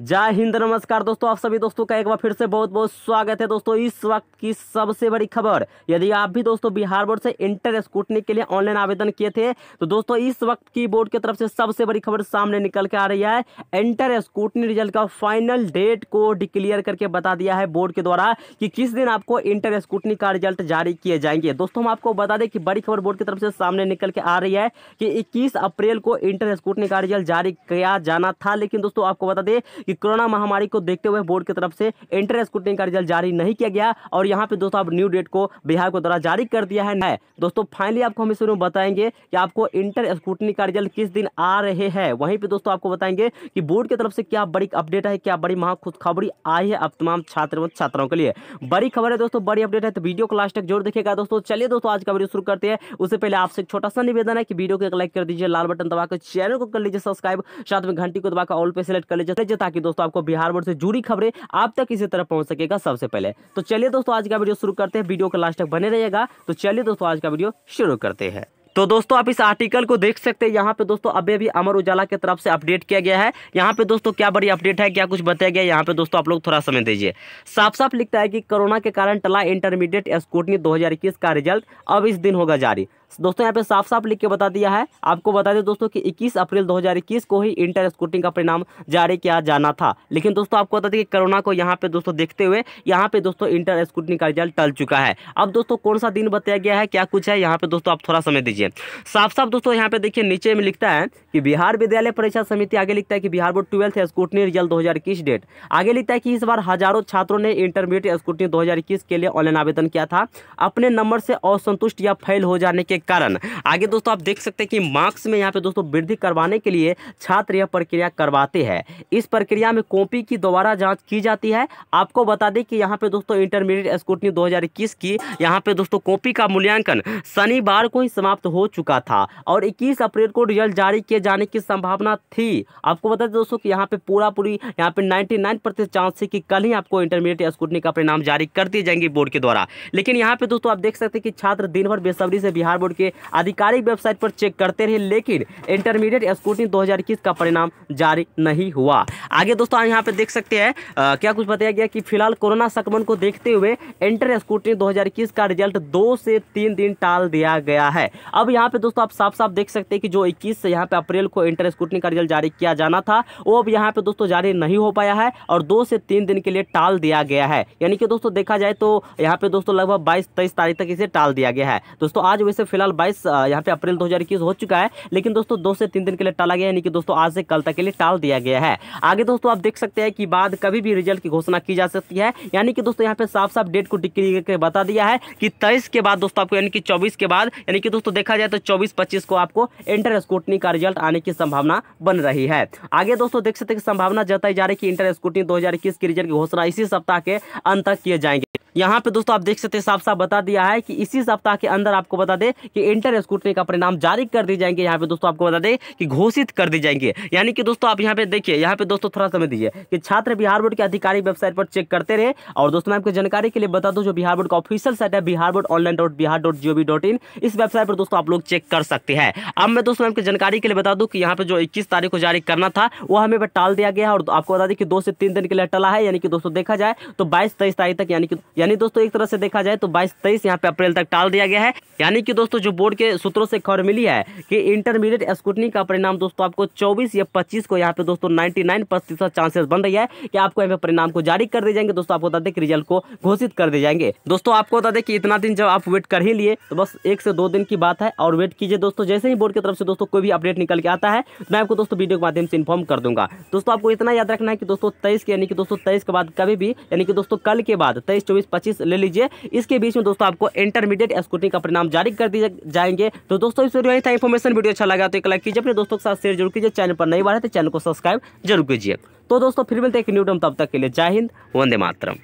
जय हिंद नमस्कार दोस्तों आप सभी दोस्तों का एक बार फिर से बहुत बहुत स्वागत है दोस्तों इस वक्त की सबसे बड़ी खबर यदि आप भी दोस्तों बिहार बोर्ड से इंटर स्कूटनी के लिए ऑनलाइन आवेदन किए थे तो दोस्तों इस वक्त की बोर्ड की तरफ से सबसे बड़ी खबर सामने निकल के आ रही है इंटर स्कूटनी रिजल्ट का फाइनल डेट को डिक्लेयर करके बता दिया है बोर्ड के द्वारा कि किस दिन आपको इंटर स्कूटनी का रिजल्ट जारी किए जाएंगे दोस्तों हम आपको बता दें कि बड़ी खबर बोर्ड की तरफ से सामने निकल के आ रही है कि इक्कीस अप्रैल को इंटर स्कूटनी का रिजल्ट जारी किया जाना था लेकिन दोस्तों आपको बता दें कि कोरोना महामारी को देखते हुए बोर्ड की तरफ से इंटर स्कूटिंग का रिजल्ट जारी नहीं किया गया और यहाँ पे दोस्तों अब न्यू डेट को बिहार को द्वारा जारी कर दिया है दोस्तों फाइनली आपको हम इस वीडियो में बताएंगे कि आपको इंटर स्क्रूटनी का रिजल्ट किस दिन आ रहे हैं वहीं पर दोस्तों आपको बताएंगे कि बोर्ड की तरफ से क्या बड़ी अपडेट है क्या बड़ी महा खुदखबरी आई है आप तमाम छात्र एवं छात्राओं के लिए बड़ी खबर है दोस्तों बड़ी अपडेट है तो वीडियो को लास्ट तक जोर देखेगा दोस्तों चलिए दोस्तों आज का वीडियो शुरू करते हैं उससे पहले आपसे एक छोटा सा निवेदन है कि वीडियो को एक लाइक कर दीजिए लाल बटन दबाकर चैनल को कर लीजिए सब्सक्राइब साथ में घंटी को दबाकर ऑल पे सेलेक्ट कर लीजिए ताकि ताकि दोस्तों आपको बिहार बोर्ड से जुड़ी खबरें आप तक इसी तरह पहुंच सकेगा सबसे पहले तो चलिए दोस्तों आज का वीडियो शुरू करते हैं वीडियो का लास्ट तक बने रहेगा तो चलिए दोस्तों आज का वीडियो शुरू करते हैं तो दोस्तों आप इस आर्टिकल को देख सकते हैं यहाँ पे दोस्तों अभी अभी अमर उजाला की तरफ से अपडेट किया गया है यहाँ पे दोस्तों क्या बड़ी अपडेट है क्या कुछ बताया गया यहाँ पे दोस्तों आप लोग थोड़ा समय दीजिए साफ साफ लिखता है कि कोरोना के कारण टला इंटरमीडिएट स्कूटनी 2021 का रिजल्ट अब इस दिन होगा जारी दोस्तों यहाँ पे साफ साफ लिख के बता दिया है आपको बता दें दोस्तों कि 21 अप्रैल 2021 को ही इंटर स्कूटिंग का परिणाम जारी किया जाना था लेकिन दोस्तों आपको बता दें कि कोरोना को यहाँ पे दोस्तों देखते हुए यहाँ पे दोस्तों इंटर स्कूटिंग का रिजल्ट टल चुका है अब दोस्तों कौन सा दिन बताया गया है क्या कुछ है यहाँ पे दोस्तों आप थोड़ा समय दीजिए साफ साफ दोस्तों यहाँ पे देखिए नीचे में लिखता है कि बिहार विद्यालय परीक्षा समिति आगे लिखता है कि Bihar board twelfth scrutiny result दो डेट आगे लिखता है कि इस बार हजारों छात्रों ने इंटरमीडिएट स्कूटनी दो के लिए ऑनलाइन आवेदन किया था अपने नंबर से असंतुष्ट या फेल हो जाने के कारण आगे दोस्तों आप देख सकते हैं कि मार्क्स में यहाँ पे दोस्तों वृद्धि करवाने के लिए छात्र यह प्रक्रिया करवाते हैं इस प्रक्रिया में कॉपी की दोबारा जांच की जाती है आपको बता दें कि यहाँ पे दोस्तों इंटरमीडिएट स्कूटनी दो की यहाँ पे दोस्तों कॉपी का मूल्यांकन शनिवार को ही समाप्त हो चुका था और इक्कीस अप्रैल को रिजल्ट जारी किए जाने की संभावना थी आपको बता दें दोस्तों की यहाँ पे पूरा पूरी यहाँ पे 99 प्रतिशत चांस है कि कल ही आपको इंटरमीडिएट स्कूटनी का परिणाम जारी कर दिए जाएंगे बोर्ड के द्वारा लेकिन यहाँ पे दोस्तों आप देख सकते हैं कि छात्र दिन भर बेसब्री से बिहार बोर्ड के आधिकारिक वेबसाइट पर चेक करते रहे लेकिन इंटरमीडिएट स्क्रूटनी दो का परिणाम जारी नहीं हुआ आगे दोस्तों यहाँ पे देख सकते हैं क्या कुछ बताया गया कि फिलहाल कोरोना संक्रमण को देखते हुए इंटर स्क्रूटनी दो का रिजल्ट दो से तीन दिन टाल दिया गया है अब यहाँ पे दोस्तों आप साफ साफ देख सकते हैं कि जो इक्कीस से यहाँ पे अप्रैल को इंटर स्क्रूटनी का रिजल्ट जारी किया जाना था वो अब यहाँ पे दोस्तों जारी नहीं हो पाया है और दो से तीन दिन के लिए टाल दिया गया है यानी कि दोस्तों देखा जाए तो यहाँ पे दोस्तों लगभग 22-23 तारीख तक इसे टाल दिया गया है दोस्तों आज वैसे फिलहाल बाईस यहाँ पे अप्रैल दो हो चुका है लेकिन दोस्तों दो से तीन दिन के लिए टाला गया यानी कि दोस्तों आज से कल तक के लिए टाल दिया गया है आगे दोस्तों आप देख सकते हैं कि बाद कभी भी रिजल्ट की घोषणा की जा सकती है यानी कि दोस्तों यहाँ पे साफ साफ डेट को डिक्री करके बता दिया है कि तेईस के बाद दोस्तों आपको यानी कि चौबीस के बाद यानी कि दोस्तों देखा जाए तो चौबीस पच्चीस को आपको इंटर स्कूटनी का रिजल्ट आने की संभावना बन रही है आगे दोस्तों देख सकते हैं कि संभावना जताई जा रही है कि इंटर स्कूटनी दो की रिजल्ट की घोषणा इसी सप्ताह के अंत तक किए जाएंगे यहाँ पे दोस्तों आप देख सकते हैं साफ साफ बता दिया है कि इसी सप्ताह के अंदर आपको बता दे कि इंटर स्कूटनी का परिणाम जारी कर दिए जाएंगे यहाँ पे दोस्तों आपको बता दे कि घोषित कर दिए जाएंगे यानी कि दोस्तों आप यहाँ पे देखिए यहाँ पे दोस्तों थोड़ा समय दीजिए कि छात्र बिहार बोर्ड के अधिकारी वेबसाइट पर चेक करते रहे और दोस्तों मैं आपको जानकारी के लिए बता दूँ जो बिहार बोर्ड का ऑफिशियल साइट है Bihar board online dot Bihar dot G O V dot in इस वेबसाइट पर दोस्तों आप लोग चेक कर सकते हैं अब मैं दोस्तों आपको जानकारी के लिए बता दूँ कि यहाँ पे जो इक्कीस तारीख को जारी करना था वो हमें टाल दिया गया और आपको बता दें कि दो से तीन दिन के लिए टला है यानी कि दोस्तों देखा जाए तो बाईस तेईस तारीख तक यानी कि यानी दोस्तों एक तरह से देखा जाए तो बाईस तेईस यहाँ पे अप्रैल तक टाल दिया गया है यानी कि दोस्तों जो बोर्ड के सूत्रों से खबर मिली है कि इंटरमीडिएट स्कूटनी का परिणाम दोस्तों आपको 24 या 25 को यहाँ पे दोस्तों प्रतिशत चांसेस बन रही है कि आपको यहाँ पे परिणाम को जारी कर दिए जाएंगे दोस्तों आपको बता दें कि रिजल्ट को घोषित कर दिए जाएंगे दोस्तों आपको बता दें कि इतना दिन जब आप वेट कर ही लिए तो बस एक से दो दिन की बात है और वेट कीजिए दोस्तों जैसे ही बोर्ड की तरफ से दोस्तों कोई भी अपडेट निकल के आता है मैं आपको दोस्तों वीडियो के माध्यम से इन्फॉर्म कर दूंगा दोस्तों आपको इतना याद रखना है कि दोस्तों तेईस के यानी कि दोस्तों तेईस के बाद कभी भी यानी कि दोस्तों कल के बाद तेईस चौबीस पच्चीस ले लीजिए इसके बीच में दोस्तों आपको इंटरमीडिएट स्कूटी का परिणाम जारी कर दिए जाएंगे तो दोस्तों इस वीडियो था इन्फॉर्मेशन वीडियो अच्छा लगा तो एक लाइक कीजिए अपने दोस्तों के साथ शेयर जरूर कीजिए चैनल पर नई बार है तो चैनल को सब्सक्राइब जरूर कीजिए तो दोस्तों फिर मिलते हैं एक न्यूटम तब तक के लिए जय हिंद वंदे मातरम